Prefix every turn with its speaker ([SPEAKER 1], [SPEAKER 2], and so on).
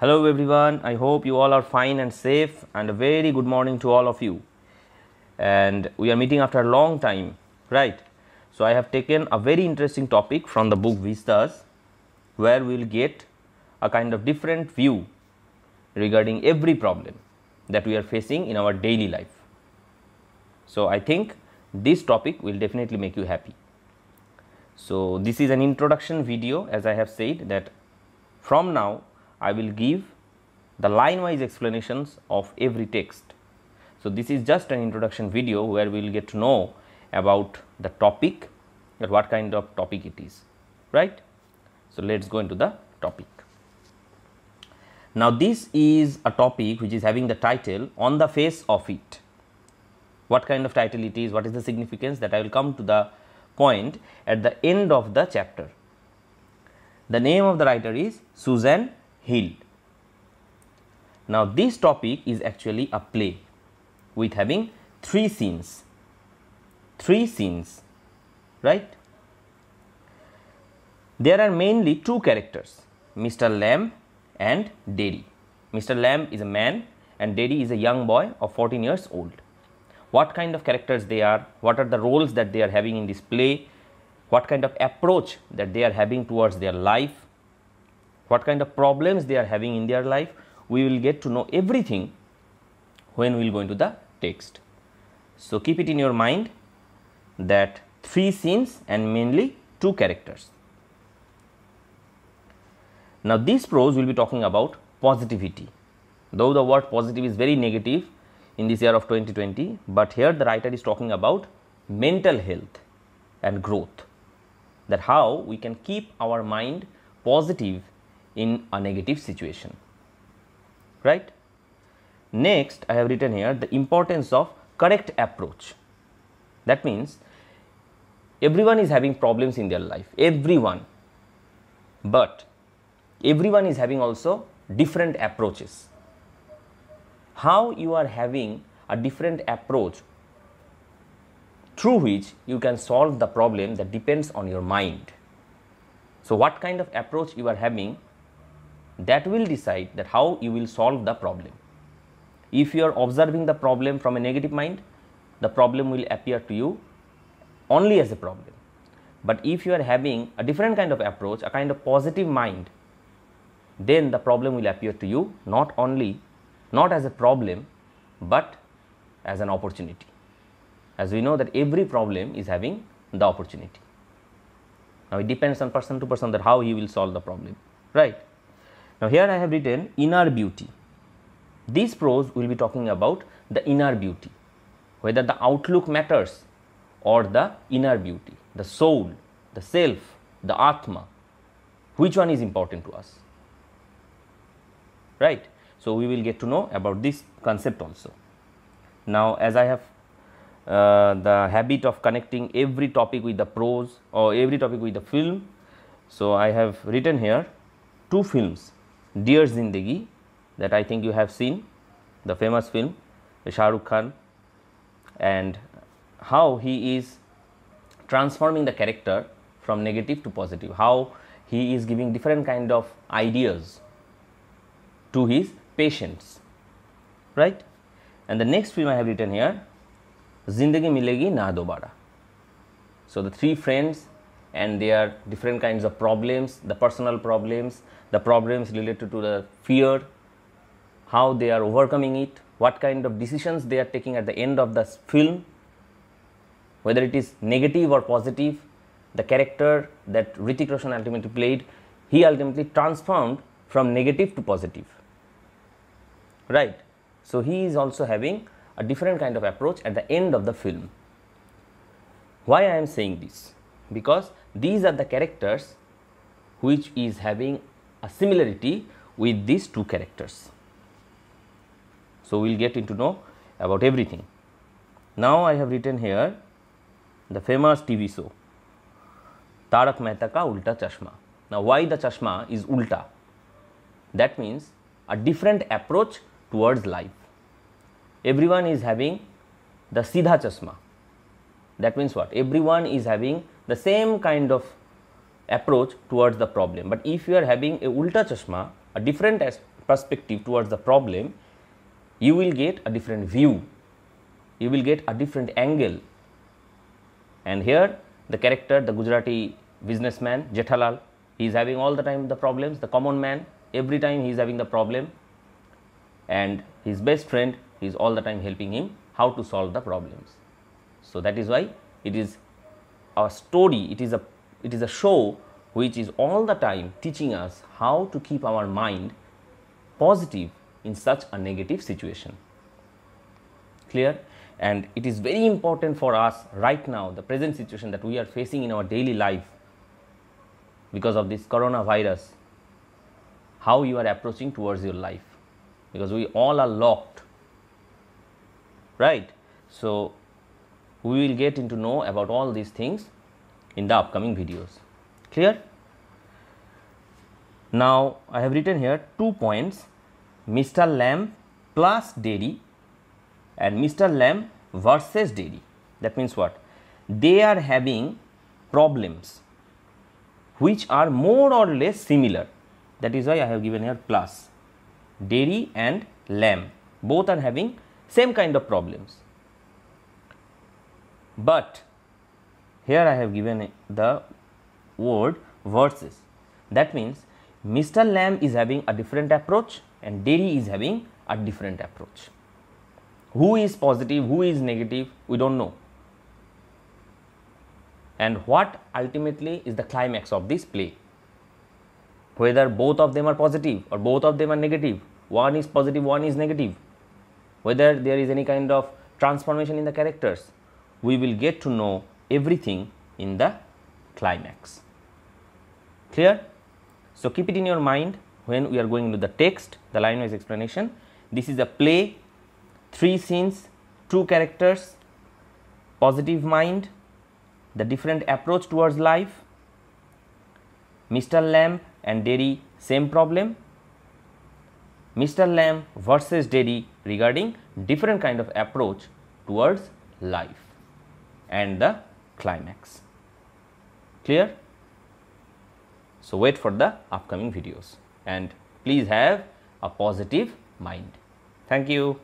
[SPEAKER 1] Hello everyone, I hope you all are fine and safe, and a very good morning to all of you. And we are meeting after a long time, right? So, I have taken a very interesting topic from the book Vistas, where we will get a kind of different view regarding every problem that we are facing in our daily life. So, I think this topic will definitely make you happy. So, this is an introduction video, as I have said, that from now I will give the line wise explanations of every text. So, this is just an introduction video where we will get to know about the topic or what kind of topic it is right. So, let us go into the topic. Now, this is a topic which is having the title on the face of it. What kind of title it is, what is the significance that I will come to the point at the end of the chapter. The name of the writer is Susan healed. Now, this topic is actually a play with having three scenes, three scenes, right? There are mainly two characters, Mr. Lamb and Derry. Mr. Lamb is a man and Derry is a young boy of 14 years old. What kind of characters they are, what are the roles that they are having in this play, what kind of approach that they are having towards their life, what kind of problems they are having in their life. We will get to know everything when we will go into the text. So, keep it in your mind that three scenes and mainly two characters. Now, this prose will be talking about positivity. Though the word positive is very negative in this year of 2020, but here the writer is talking about mental health and growth that how we can keep our mind positive in a negative situation right next i have written here the importance of correct approach that means everyone is having problems in their life everyone but everyone is having also different approaches how you are having a different approach through which you can solve the problem that depends on your mind so what kind of approach you are having that will decide that how you will solve the problem. If you are observing the problem from a negative mind, the problem will appear to you only as a problem. But if you are having a different kind of approach, a kind of positive mind, then the problem will appear to you not only not as a problem, but as an opportunity. As we know that every problem is having the opportunity. Now, it depends on person to person that how he will solve the problem, right. Now, here I have written inner beauty. This prose will be talking about the inner beauty, whether the outlook matters or the inner beauty, the soul, the self, the Atma, which one is important to us, right? So, we will get to know about this concept also. Now, as I have uh, the habit of connecting every topic with the prose or every topic with the film, so I have written here two films Dear Zindagi that I think you have seen the famous film Shah Rukh Khan and how he is transforming the character from negative to positive how he is giving different kind of ideas to his patients right and the next film i have written here zindagi milegi na dobara so the three friends and there are different kinds of problems the personal problems the problems related to the fear how they are overcoming it what kind of decisions they are taking at the end of the film whether it is negative or positive the character that Ritik Roshan ultimately played he ultimately transformed from negative to positive right so he is also having a different kind of approach at the end of the film why i am saying this because these are the characters which is having a similarity with these two characters. So, we will get into know about everything. Now, I have written here the famous TV show Tarak Mehta ka Ulta Chashma. Now, why the chashma is ulta? That means a different approach towards life. Everyone is having the Siddha Chashma that means what? Everyone is having the same kind of approach towards the problem. But if you are having a ulta chashma, a different perspective towards the problem, you will get a different view, you will get a different angle. And here the character, the Gujarati businessman Jethalal, he is having all the time the problems, the common man, every time he is having the problem and his best friend is all the time helping him how to solve the problems. So, that is why it is a story, it is a, it is a show which is all the time teaching us how to keep our mind positive in such a negative situation. Clear? And it is very important for us right now, the present situation that we are facing in our daily life because of this coronavirus, how you are approaching towards your life because we all are locked, right? So, we will get into know about all these things in the upcoming videos clear now i have written here two points mr lamb plus dairy and mr lamb versus dairy that means what they are having problems which are more or less similar that is why i have given here plus dairy and lamb both are having same kind of problems but here I have given the word versus. That means, Mr. Lamb is having a different approach and Derry is having a different approach. Who is positive, who is negative, we do not know. And what ultimately is the climax of this play? Whether both of them are positive or both of them are negative, one is positive, one is negative, whether there is any kind of transformation in the characters, we will get to know everything in the climax. Clear? So, keep it in your mind when we are going to the text, the line wise explanation. This is a play, three scenes, two characters, positive mind, the different approach towards life, Mr. Lamb and Derry same problem, Mr. Lamb versus Derry regarding different kind of approach towards life and the climax. Clear? So, wait for the upcoming videos and please have a positive mind. Thank you.